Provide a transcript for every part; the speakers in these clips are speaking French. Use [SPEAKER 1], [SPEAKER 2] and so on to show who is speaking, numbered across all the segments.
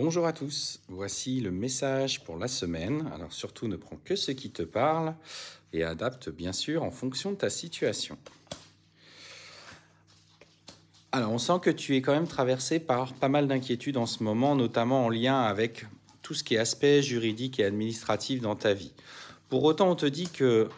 [SPEAKER 1] Bonjour à tous, voici le message pour la semaine. Alors surtout ne prends que ce qui te parle et adapte bien sûr en fonction de ta situation. Alors on sent que tu es quand même traversé par pas mal d'inquiétudes en ce moment, notamment en lien avec tout ce qui est aspect juridique et administratif dans ta vie. Pour autant, on te dit que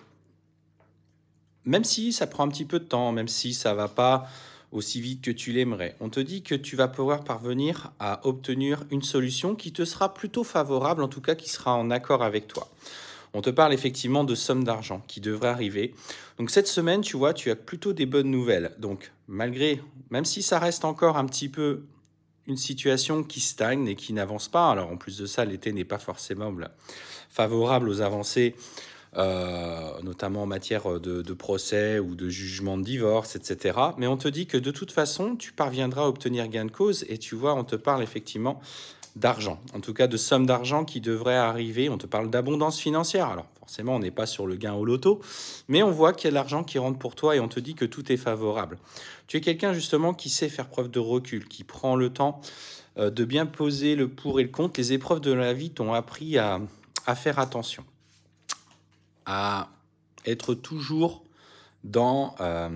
[SPEAKER 1] même si ça prend un petit peu de temps, même si ça va pas aussi vite que tu l'aimerais. On te dit que tu vas pouvoir parvenir à obtenir une solution qui te sera plutôt favorable, en tout cas qui sera en accord avec toi. On te parle effectivement de sommes d'argent qui devraient arriver. Donc cette semaine, tu vois, tu as plutôt des bonnes nouvelles. Donc malgré, même si ça reste encore un petit peu une situation qui stagne et qui n'avance pas, alors en plus de ça, l'été n'est pas forcément favorable aux avancées. Euh, euh, notamment en matière euh, de, procès ou de jugement de divorce, etc. Mais on te dit que de toute façon, tu parviendras à obtenir gain de cause et tu vois, on te parle effectivement d'argent, en tout cas de sommes d'argent qui devraient arriver. On te parle d'abondance financière, alors forcément on n'est pas sur le gain au loto, mais on voit qu'il y a de l'argent qui rentre pour toi et on te dit que tout est favorable. Tu es quelqu'un justement qui sait faire preuve de recul, qui prend le temps euh, de bien poser le pour et le contre. Les épreuves de la vie t'ont appris à, à faire attention, à être toujours dans euh,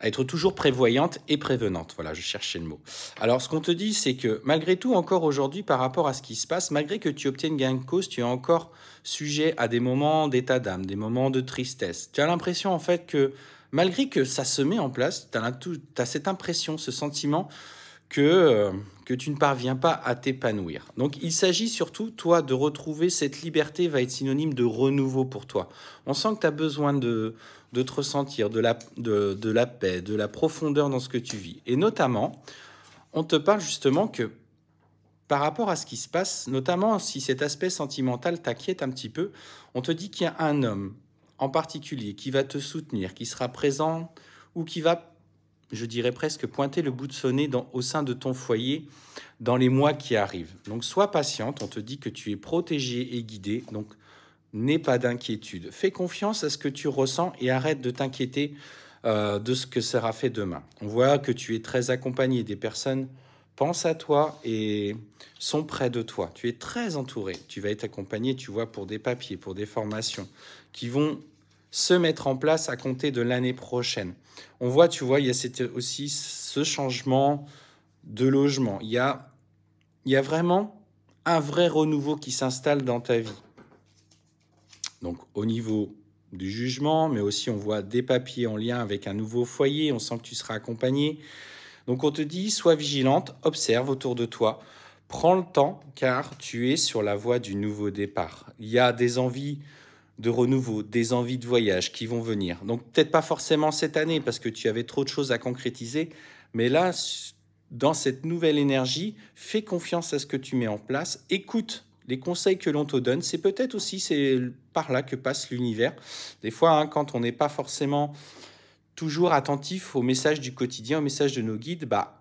[SPEAKER 1] être toujours prévoyante et prévenante. Voilà, je cherchais le mot. Alors, ce qu'on te dit, c'est que malgré tout, encore aujourd'hui, par rapport à ce qui se passe, malgré que tu obtiennes gain de cause, tu es encore sujet à des moments d'état d'âme, des moments de tristesse. Tu as l'impression, en fait, que malgré que ça se met en place, tu as, cette impression, ce sentiment euh, que, tu ne parviens pas à t'épanouir. Donc il s'agit surtout, toi, de retrouver cette liberté va être synonyme de renouveau pour toi. On sent que tu as besoin de, de te ressentir, de la, de, de la paix, de la profondeur dans ce que tu vis. Et notamment, on te parle justement que par rapport à ce qui se passe, notamment si cet aspect sentimental t'inquiète un petit peu, on te dit qu'il y a un homme en particulier qui va te soutenir, qui sera présent ou qui va je dirais presque pointer le bout de sonnet dans, au sein de ton foyer dans les mois qui arrivent. Donc sois patiente, on te dit que tu es protégée et guidée, donc n'aie pas d'inquiétude. Fais confiance à ce que tu ressens et arrête de t'inquiéter euh, de ce que sera fait demain. On voit que tu es très accompagné des personnes pensent à toi et sont près de toi. Tu es très entouré. Tu vas être accompagné, tu vois, pour des papiers, pour des formations qui vont se mettre en place à compter de l'année prochaine. On voit, tu vois, il y a aussi ce changement de logement. Il y a, il y a vraiment un vrai renouveau qui s'installe dans ta vie. Donc au niveau du jugement, mais aussi on voit des papiers en lien avec un nouveau foyer, on sent que tu seras accompagné. Donc on te dit, sois vigilante, observe autour de toi, prends le temps car tu es sur la voie du nouveau départ. Il y a des envies de renouveau, des envies de voyage qui vont venir. Donc peut-être pas forcément cette année parce que tu avais trop de choses à concrétiser, mais là, dans cette nouvelle énergie, fais confiance à ce que tu mets en place, écoute les conseils que l'on te donne, c'est peut-être aussi c'est par là que passe l'univers. Des fois, hein, quand on n'est pas forcément toujours attentif au message du quotidien, au message de nos guides, bah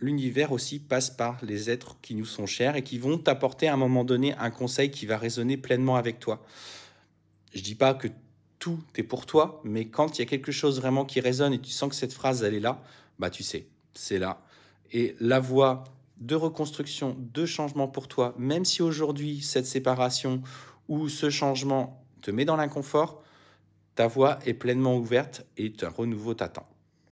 [SPEAKER 1] l'univers aussi passe par les êtres qui nous sont chers et qui vont t'apporter à un moment donné un conseil qui va résonner pleinement avec toi je dis pas que tout est pour toi, mais quand il y a quelque chose vraiment qui résonne et tu sens que cette phrase, elle est là, bah tu sais, c'est là. Et la voie de reconstruction, de changement pour toi, même si aujourd'hui cette séparation ou ce changement te met dans l'inconfort, ta voie est pleinement ouverte et un renouveau t'attend.